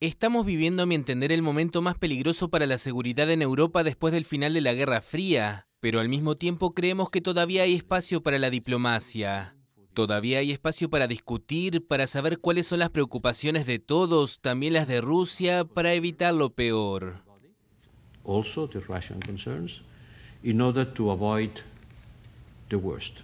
Estamos viviendo, a mi entender, el momento más peligroso para la seguridad en Europa después del final de la Guerra Fría, pero al mismo tiempo creemos que todavía hay espacio para la diplomacia. Todavía hay espacio para discutir, para saber cuáles son las preocupaciones de todos, también las de Rusia, para evitar lo peor. Also the Russian concerns in order to avoid the worst.